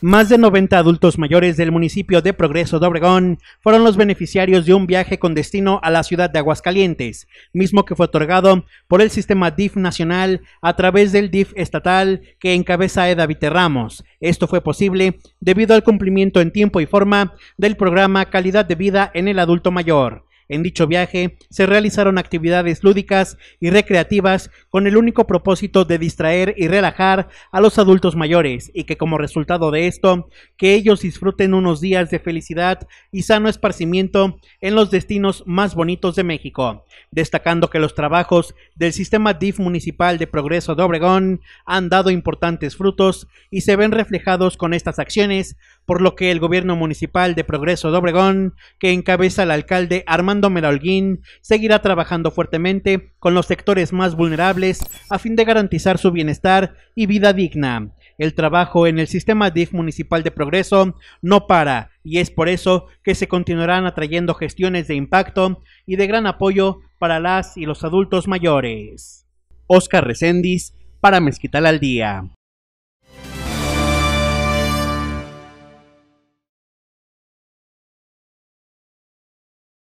Más de 90 adultos mayores del municipio de Progreso de Obregón fueron los beneficiarios de un viaje con destino a la ciudad de Aguascalientes, mismo que fue otorgado por el sistema DIF nacional a través del DIF estatal que encabeza Eda Ramos. Esto fue posible debido al cumplimiento en tiempo y forma del programa Calidad de Vida en el Adulto Mayor. En dicho viaje se realizaron actividades lúdicas y recreativas con el único propósito de distraer y relajar a los adultos mayores y que como resultado de esto, que ellos disfruten unos días de felicidad y sano esparcimiento en los destinos más bonitos de México, destacando que los trabajos del sistema DIF municipal de progreso de Obregón han dado importantes frutos y se ven reflejados con estas acciones, por lo que el gobierno municipal de progreso de Obregón, que encabeza el alcalde Armando Meralguín seguirá trabajando fuertemente con los sectores más vulnerables a fin de garantizar su bienestar y vida digna. El trabajo en el sistema DIF municipal de progreso no para y es por eso que se continuarán atrayendo gestiones de impacto y de gran apoyo para las y los adultos mayores. Oscar Recendis para Mezquital al Día.